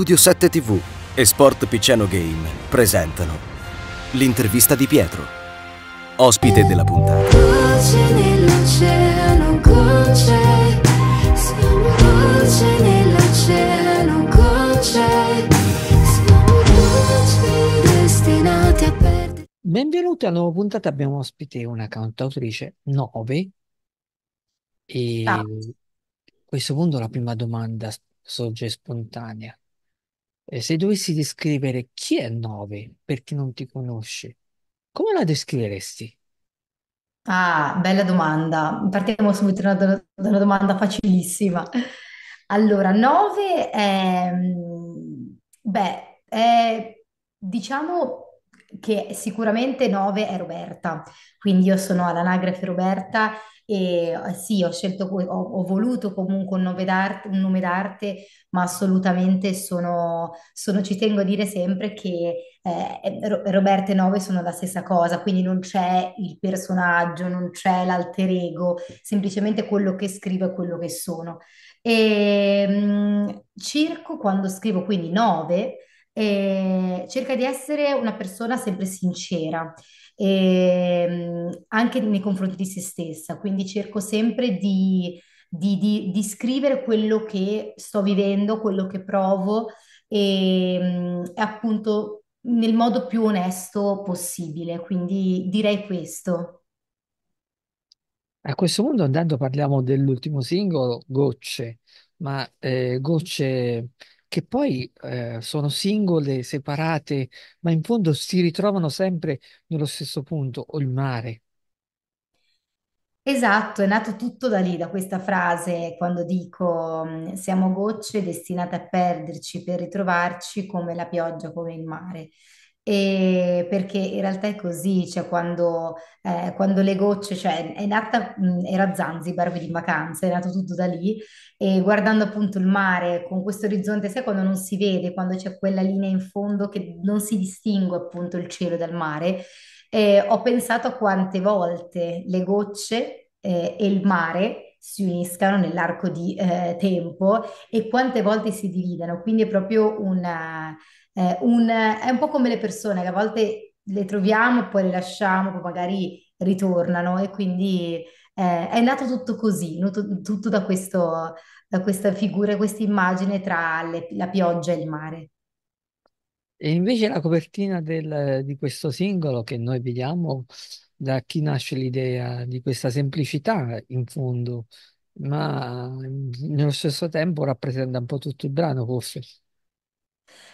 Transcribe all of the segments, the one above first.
Studio 7 TV e Sport Piceno Game presentano l'intervista di Pietro, ospite della puntata. Voce nell'oceano, gocce, voce nell'oceano, gocce, destinate a perdere. Benvenuti alla nuova puntata, abbiamo ospite una cantautrice 9 e ah. a questo punto la prima domanda sorge spontanea. Eh, se dovessi descrivere chi è Nove per chi non ti conosce, come la descriveresti? Ah, bella domanda. Partiamo subito da una, da una domanda facilissima. Allora, 9 è, mm, beh, è, diciamo che sicuramente 9 è Roberta, quindi io sono all'anagrafe Roberta e eh, sì, ho scelto, ho, ho voluto comunque un nome d'arte, un nome d'arte ma assolutamente sono, sono, ci tengo a dire sempre che eh, eh Roberta e 9 sono la stessa cosa, quindi non c'è il personaggio, non c'è l'alter ego, semplicemente quello che scrivo è quello che sono. E, ehm, mh, circo quando scrivo, quindi 9 cerca di essere una persona sempre sincera, e, ehm, anche nei confronti di se stessa, quindi cerco sempre di, di, di, di scrivere quello che sto vivendo, quello che provo e ehm, appunto nel modo più onesto possibile, quindi direi questo. A questo punto andando parliamo dell'ultimo singolo, Gocce, ma eh, Gocce che poi eh, sono singole, separate, ma in fondo si ritrovano sempre nello stesso punto, o il mare. Esatto, è nato tutto da lì, da questa frase quando dico siamo gocce destinate a perderci per ritrovarci come la pioggia, come il mare. E perché in realtà è così, cioè quando, eh, quando le gocce, cioè è nata, mh, era Zanzibar, quindi in vacanza, è nato tutto da lì e guardando appunto il mare con questo orizzonte, sai quando non si vede, quando c'è quella linea in fondo che non si distingue appunto il cielo dal mare, eh, ho pensato a quante volte le gocce eh, e il mare si uniscano nell'arco di eh, tempo e quante volte si dividano. Quindi è proprio una, eh, eh, un, è un po' come le persone che a volte le troviamo, poi le lasciamo, poi magari ritornano e quindi eh, è nato tutto così, nato tutto da, questo, da questa figura, questa immagine tra le, la pioggia e il mare. E invece la copertina del, di questo singolo che noi vediamo da chi nasce l'idea di questa semplicità in fondo, ma mm, nello stesso tempo rappresenta un po' tutto il brano, forse.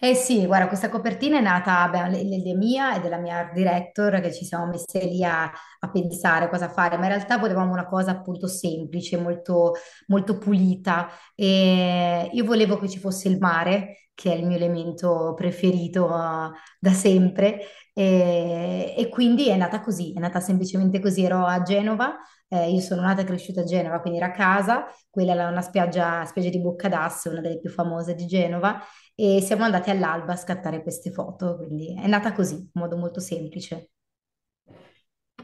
Eh sì, guarda, questa copertina è nata, beh, l- è mia e della mia art director che ci siamo messe lì a, a pensare cosa fare, ma in realtà volevamo una cosa appunto semplice, molto, molto pulita. E io volevo che ci fosse il mare, che è il mio elemento preferito eh, da sempre, e, e quindi è nata così, è nata semplicemente così. Ero a Genova, eh, io sono nata e cresciuta a Genova, quindi era a casa, quella era una spiaggia, spiaggia di Boccadasse, una delle più famose di Genova e siamo andati all'alba a scattare queste foto, quindi è nata così, in modo molto semplice.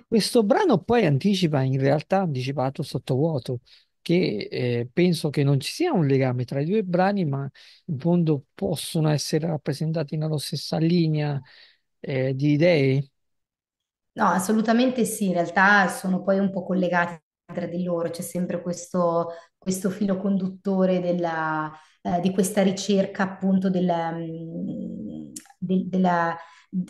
Questo brano poi anticipa, in realtà anticipato sottovuoto, che eh, penso che non ci sia un legame tra i due brani, ma in fondo possono essere rappresentati nella stessa linea eh, di idee. No, assolutamente sì, in realtà sono poi un po' collegati tra di loro, c'è sempre questo questo filo conduttore della, eh, di questa ricerca appunto della, mm, del, della,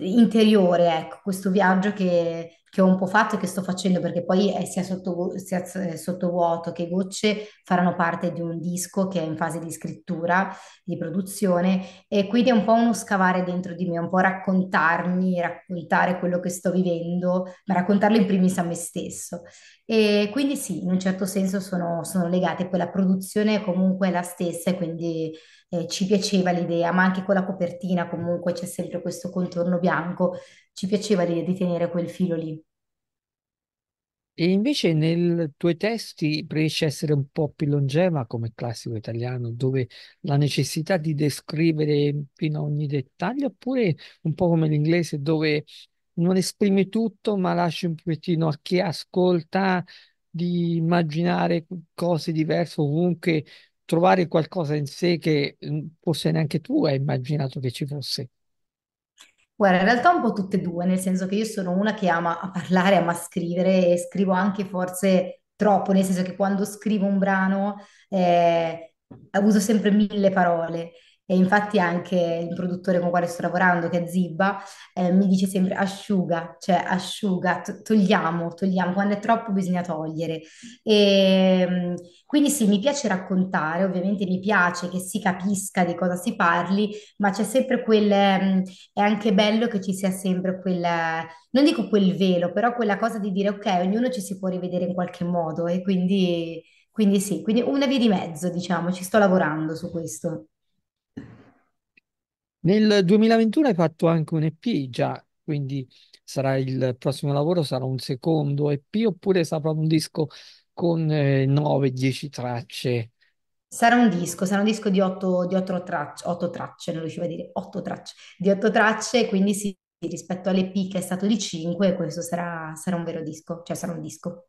interiore, ecco, questo viaggio che che ho un po' fatto e che sto facendo perché poi è sia sotto, sia eh, sottovuoto che gocce faranno parte di un disco che è in fase di scrittura, di produzione e quindi è un po' uno scavare dentro di me, un po' raccontarmi, raccontare quello che sto vivendo, ma raccontarlo in primis a me stesso. E quindi sì, in un certo senso sono, sono legate, poi la produzione comunque è la stessa e quindi eh, ci piaceva l'idea, ma anche con la copertina comunque c'è sempre questo contorno bianco ci piaceva di, di tenere quel filo lì. E invece nei tuoi testi riesci a essere un po' più longeva come classico italiano, dove la necessità di descrivere fino a ogni dettaglio, oppure un po' come l'inglese, dove non esprimi tutto, ma lasci un pochettino a chi ascolta di immaginare cose diverse comunque trovare qualcosa in sé che mm, forse neanche tu hai immaginato che ci fosse. Guarda, in realtà un po' tutte e due, nel senso che io sono una che ama a parlare, ama scrivere e scrivo anche forse troppo, nel senso che quando scrivo un brano eh, uso sempre mille parole e infatti anche il produttore con quale sto lavorando, che è Zibba, eh, mi dice sempre asciuga, cioè asciuga, to- togliamo, togliamo, quando è troppo bisogna togliere. E, ehm, quindi sì, mi piace raccontare, ovviamente mi piace che si capisca di cosa si parli, ma c'è sempre quel, ehm, è anche bello che ci sia sempre quel, non dico quel velo, però quella cosa di dire ok, ognuno ci si può rivedere in qualche modo e quindi, quindi sì, quindi una via di mezzo, diciamo, ci sto lavorando su questo. Nel 2021 hai fatto anche un EP già, quindi sarà il prossimo lavoro sarà un secondo EP oppure sarà un disco con 9-10 eh, tracce? Sarà un disco, sarà un disco di otto, di 8 tracce, 8 tracce, non riuscivo a dire otto tracce, di otto tracce, quindi sì, rispetto all'EP che è stato di cinque, questo sarà, sarà un vero disco, cioè sarà un disco.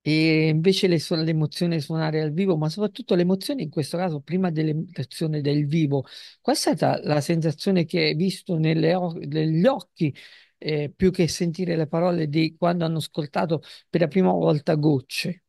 E invece le, su- l'emozione suonare al vivo, ma soprattutto l'emozione in questo caso, prima dell'emozione del vivo, qual è stata la sensazione che hai visto nelle negli occhi, eh, più che sentire le parole di quando hanno ascoltato per la prima volta Gocce?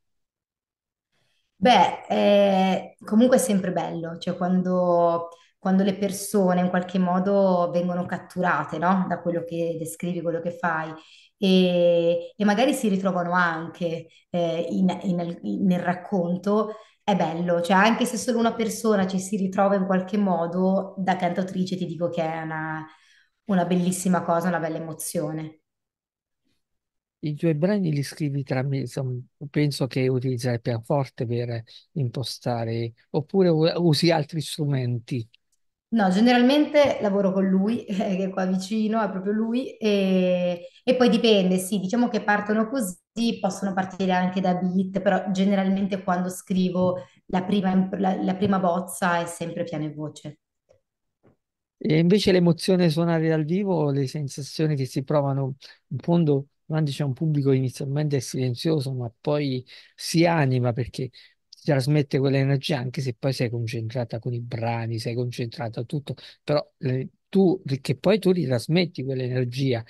Beh, eh, comunque è sempre bello, cioè quando, quando le persone in qualche modo vengono catturate, no? Da quello che descrivi, quello che fai e, e magari si ritrovano anche eh, in, in, in, nel racconto, è bello, cioè anche se solo una persona ci si ritrova in qualche modo, da cantautrice ti dico che è una, una bellissima cosa, una bella emozione. I tuoi brani li scrivi tramite, insomma, penso che utilizzi il pianoforte per impostare, oppure usi altri strumenti? No, generalmente lavoro con lui, eh, che è qua vicino, è proprio lui, e, e poi dipende, sì, diciamo che partono così, possono partire anche da beat, però generalmente quando scrivo la prima, la, la prima bozza è sempre piano e voce. E invece l'emozione suonare dal vivo, le sensazioni che si provano in fondo, quando c'è un pubblico inizialmente silenzioso, ma poi si anima perché ti trasmette quell'energia anche se poi sei concentrata con i brani, sei concentrata a tutto, però eh, tu, che poi tu ritrasmetti quell'energia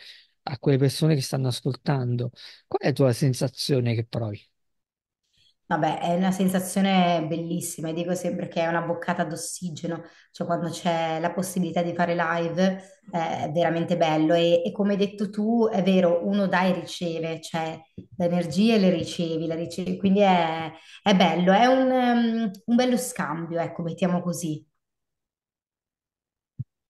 a quelle persone che stanno ascoltando. Qual è la tua sensazione che provi? Vabbè, è una sensazione bellissima, e dico sempre che è una boccata d'ossigeno, cioè quando c'è la possibilità di fare live eh, è veramente bello e, e come hai detto tu è vero, uno dà e riceve, cioè le energie le ricevi, la ricevi quindi è, è bello, è un, um, un bello scambio, ecco, mettiamo così.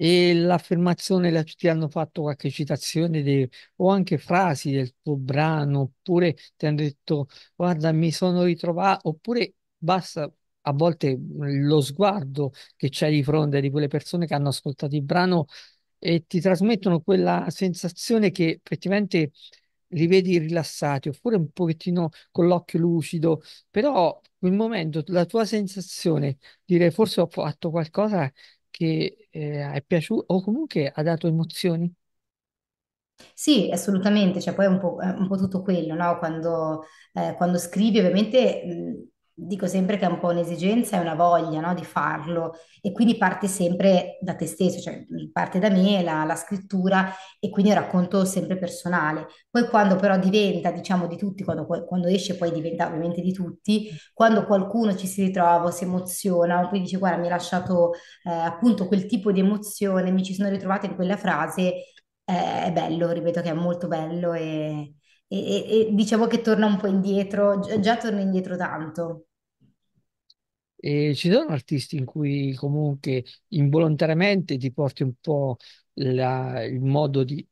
E l'affermazione la, ti hanno fatto qualche citazione de, o anche frasi del tuo brano, oppure ti hanno detto guarda, mi sono ritrovato, oppure basta a volte mhmm, lo sguardo che c'è di fronte di quelle persone che hanno ascoltato il brano e ti trasmettono quella sensazione che effettivamente li vedi rilassati oppure un pochettino con l'occhio lucido, però quel momento la tua sensazione, dire forse ho fatto qualcosa che eh, è piaciuto o comunque ha dato emozioni? Sì, assolutamente, cioè poi è un po', un po tutto quello, no? Quando, eh, quando scrivi ovviamente dico sempre che è un po' un'esigenza e una voglia no, di farlo e quindi parte sempre da te stesso, cioè parte da me la, la scrittura e quindi è un racconto sempre personale. Poi quando però diventa, diciamo di tutti, quando, quando, esce poi diventa ovviamente di tutti, quando qualcuno ci si ritrova, si emoziona, o poi dice guarda mi ha lasciato eh, appunto quel tipo di emozione, mi ci sono ritrovata in quella frase, eh, è bello, ripeto che è molto bello e... e, e, e diciamo che torna un po' indietro, già torna indietro tanto. E ci sono artisti in cui comunque involontariamente ti porti un po' la- il modo di...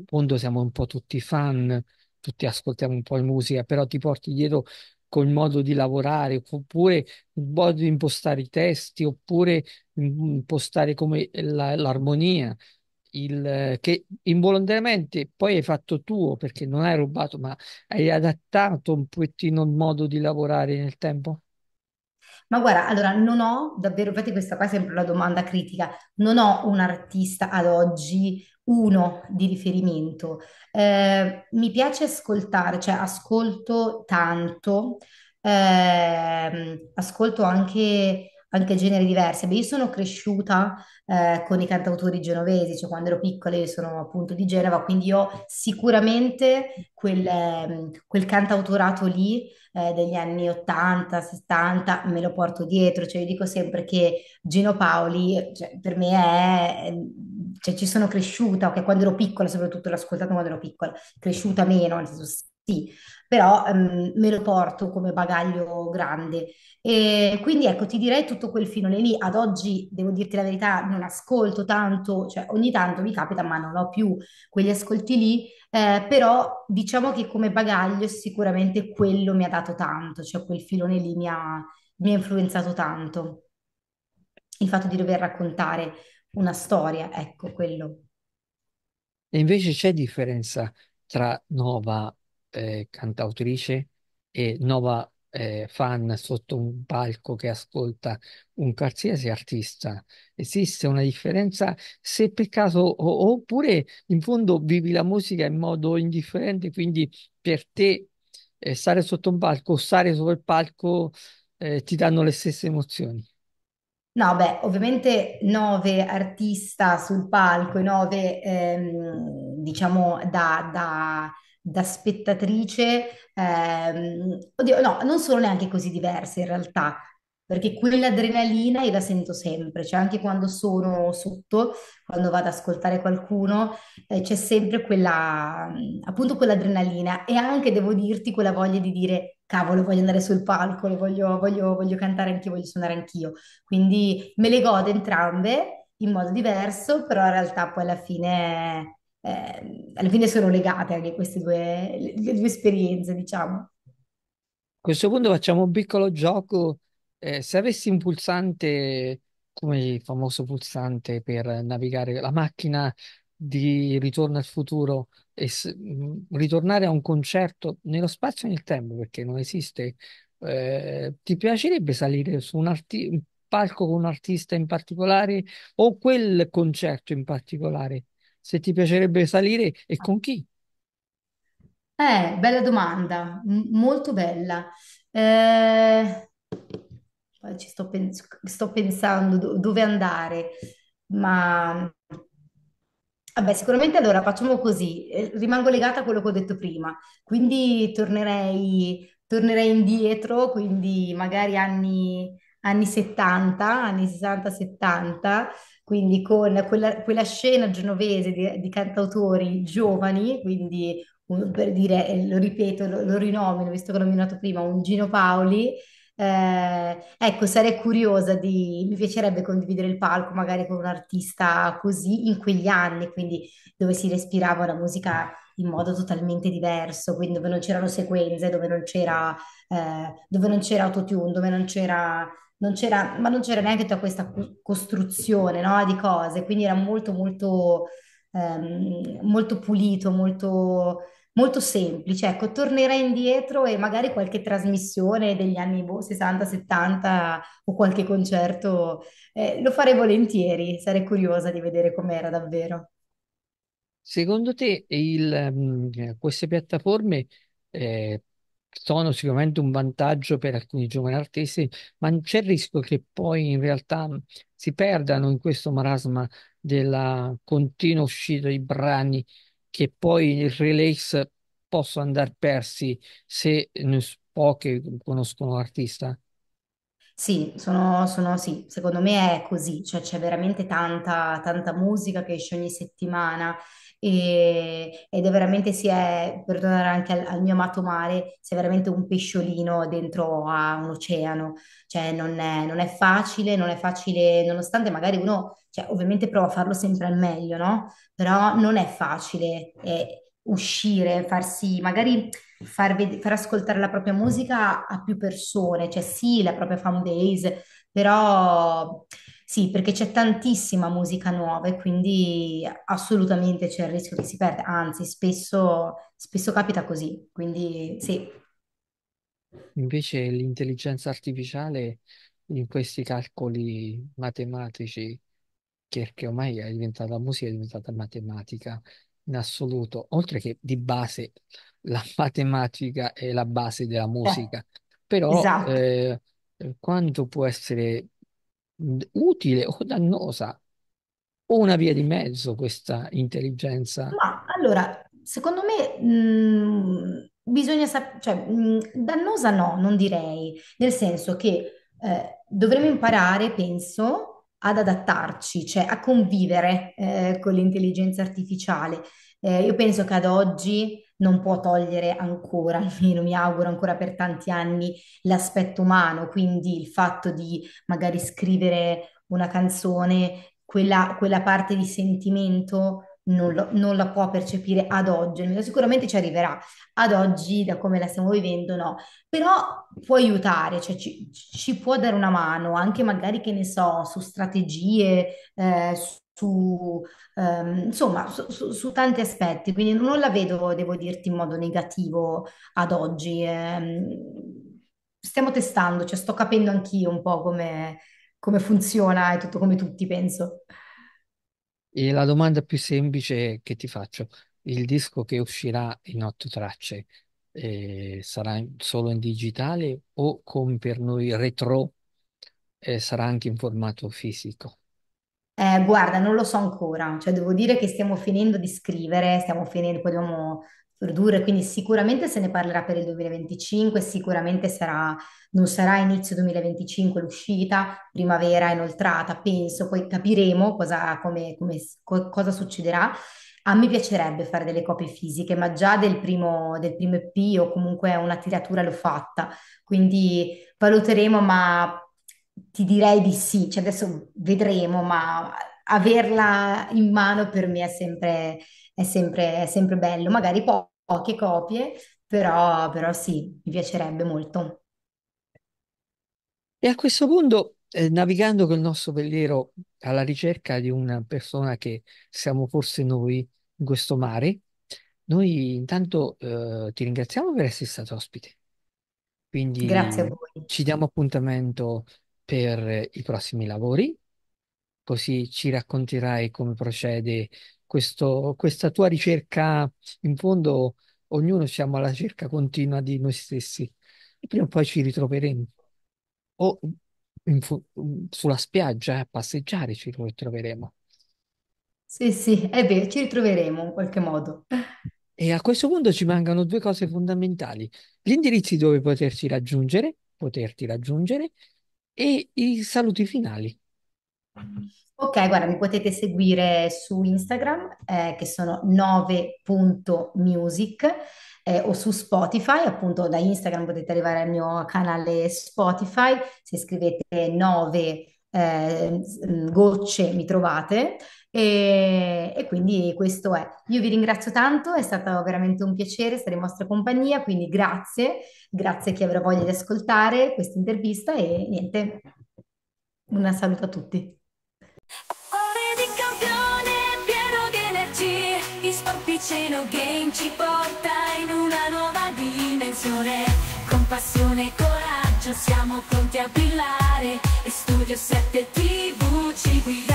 appunto siamo un po' tutti fan, tutti ascoltiamo un po' di musica, però ti porti dietro col modo di lavorare, oppure il modo di impostare i testi, oppure impostare come l'armonia, il- che involontariamente poi hai fatto tuo perché non hai rubato, ma hai adattato un pochettino il modo di lavorare nel tempo. Ma guarda, allora non ho davvero, infatti questa qua è sempre la domanda critica, non ho un artista ad oggi uno di riferimento. Eh, mi piace ascoltare, cioè ascolto tanto, eh, ascolto anche anche generi diversi. Beh, io sono cresciuta eh, con i cantautori genovesi, cioè quando ero piccola io sono appunto di Genova, quindi io sicuramente quel, eh, quel cantautorato lì eh, degli anni 80, 70, me lo porto dietro. Cioè io dico sempre che Gino Paoli cioè, per me è... Cioè, ci sono cresciuta, okay? quando ero piccola soprattutto, l'ho ascoltato quando ero piccola, cresciuta meno, nel senso sì, però ehm, me lo porto come bagaglio grande. E quindi ecco, ti direi tutto quel filone lì. Ad oggi, devo dirti la verità, non ascolto tanto, cioè ogni tanto mi capita, ma non ho più quegli ascolti lì, eh, però diciamo che come bagaglio sicuramente quello mi ha dato tanto, cioè quel filone lì mi ha, mi ha influenzato tanto. Il fatto di dover raccontare una storia, ecco quello. E invece c'è differenza tra Nova eh, cantautrice e nuova eh, fan sotto un palco che ascolta un qualsiasi artista. Esiste una differenza se per caso oppure in fondo vivi la musica in modo indifferente, quindi per te eh, stare sotto un palco o stare sopra il palco eh, ti danno le stesse emozioni. No, beh, ovviamente nove artista sul palco, nove ehm, diciamo da, da da spettatrice, ehm, oddio, no, non sono neanche così diverse in realtà, perché quell'adrenalina io la sento sempre, cioè anche quando sono sotto, quando vado ad ascoltare qualcuno, eh, c'è sempre quella, mm, appunto quell'adrenalina e anche, devo dirti, quella voglia di dire cavolo, voglio andare sul palco, voglio, voglio, voglio cantare anch'io, voglio suonare anch'io. Quindi me le godo entrambe in modo diverso, però in realtà poi alla fine eh, alla fine sono legate anche queste due, le, le due esperienze, diciamo. A questo punto facciamo un piccolo gioco. Eh, se avessi un pulsante, come il famoso pulsante per navigare la macchina di ritorno al futuro e s- mm, ritornare a un concerto nello spazio e nel tempo, perché non esiste, eh, ti piacerebbe salire su un, arti- un palco con un artista in particolare o quel concerto in particolare? se ti piacerebbe salire e ah. con chi? Eh, bella domanda, m- molto bella. Eh, poi ci sto, pens- sto pensando do- dove andare, ma vabbè, sicuramente allora facciamo così, eh, rimango legata a quello che ho detto prima, quindi tornerei, tornerei indietro, quindi magari anni anni 70, anni 60-70, quindi con quella, quella scena genovese di, di, cantautori giovani, quindi per dire, lo ripeto, lo, lo rinomino, visto che l'ho nominato prima, un Gino Paoli, eh, ecco, sarei curiosa di, mi piacerebbe condividere il palco magari con un artista così in quegli anni, quindi dove si respirava la musica in modo totalmente diverso, quindi dove non c'erano sequenze, dove non c'era, eh, dove non c'era autotune, dove non c'era non c'era, ma non c'era neanche tutta questa costruzione no, di cose, quindi era molto, molto, ehm, molto pulito, molto, molto, semplice. Ecco, tornerai indietro e magari qualche trasmissione degli anni 60, boh, 70 o qualche concerto eh, lo farei volentieri, sarei curiosa di vedere com'era davvero. Secondo te il, mm, eh, queste piattaforme eh, sono sicuramente un vantaggio per alcuni giovani artisti, ma non c'è il rischio che poi in realtà si perdano in questo marasma della continua uscita di brani che poi il release possono andare persi se pochi conoscono l'artista. Sì, sono, sono- sì, secondo me è così, cioè c'è veramente tanta, tanta musica che esce ogni settimana e, ed è veramente si è, per tornare anche al, al, mio amato mare, si è veramente un pesciolino dentro a un oceano, cioè non è, non è facile, non è facile nonostante magari uno, cioè, ovviamente prova a farlo sempre al meglio, no? Però non è facile eh, uscire, farsi magari... Far, far, ascoltare la propria musica a più persone, cioè sì, la propria fan base, però sì, perché c'è tantissima musica nuova e quindi assolutamente c'è il rischio che si perda, anzi spesso, spesso capita così, quindi sì. Invece l'intelligenza artificiale in questi calcoli matematici, che, ormai è diventata musica, è diventata matematica in assoluto, oltre che di base la matematica è la base della Eh, musica, però esatto. eh, quanto può essere utile o dannosa? O una via di mezzo questa intelligenza? Ma allora, secondo me, mh, bisogna sapere, cioè, mh, dannosa no, non direi, nel senso che eh, dovremmo imparare, penso, ad adattarci, cioè a convivere eh, con l'intelligenza artificiale. Eh, io penso che ad oggi non può togliere ancora, almeno mi auguro ancora per tanti anni, l'aspetto umano, quindi il fatto di magari scrivere una canzone, quella, quella parte di sentimento non, lo, non, la può percepire ad oggi, sicuramente ci arriverà ad oggi da come la stiamo vivendo, no, però può aiutare, cioè ci, ci può dare una mano, anche magari che ne so, su strategie, eh, su su, ehm, insomma, su, su- su tanti aspetti, quindi non la vedo, devo dirti, in modo negativo ad oggi. ehm. stiamo testando, cioè sto capendo anch'io un po' come, come funziona e tutto come tutti, penso. E la domanda più semplice che ti faccio, il disco che uscirà in otto tracce eh, sarà solo in digitale o come per noi retro eh, sarà anche in formato fisico? Eh, guarda, non lo so ancora, cioè devo dire che stiamo finendo di scrivere, stiamo finendo, poi dobbiamo produrre, quindi sicuramente se ne parlerà per il 2025, sicuramente sarà, non sarà inizio 2025 l'uscita, primavera inoltrata, penso, poi capiremo cosa, come- come- co- cosa succederà. A me piacerebbe fare delle copie fisiche, ma già del primo, del primo EP o comunque una tiratura l'ho fatta, quindi valuteremo, ma ti direi di sì, cioè adesso vedremo, ma averla in mano per me è sempre, è sempre, è sempre bello, magari po- poche copie, però, però sì, mi piacerebbe molto. E a questo punto, eh, navigando col nostro veliero alla ricerca di una persona che siamo forse noi in questo mare, noi intanto eh, ti ringraziamo per essere stato ospite. Grazie a Quindi voi. ci diamo appuntamento per eh, i prossimi lavori, così ci racconterai come procede questo, questa tua ricerca. In fondo, ognuno siamo alla ricerca continua di noi stessi e prima o poi ci ritroveremo. O fu- sulla spiaggia eh, a passeggiare ci ritroveremo. Sì, sì, è vero, ci ritroveremo in qualche modo. E a questo punto ci mancano due cose fondamentali: gli indirizzi dove poterci raggiungere, poterti raggiungere, e i saluti finali. Ok, guarda, mi potete seguire su Instagram eh, che sono 9.music eh, o su Spotify, appunto da Instagram potete arrivare al mio canale Spotify, se scrivete 9 eh, mm, gocce mi trovate e, e, quindi questo è. Io vi ringrazio tanto, è stato veramente un piacere stare in vostra compagnia, quindi grazie, grazie a chi avrà voglia di ascoltare questa intervista e niente, un saluto a tutti. Sporpiceno Game ci porta in una nuova dimensione, con passione e coraggio siamo pronti a brillare e Studio 7 TV ci guida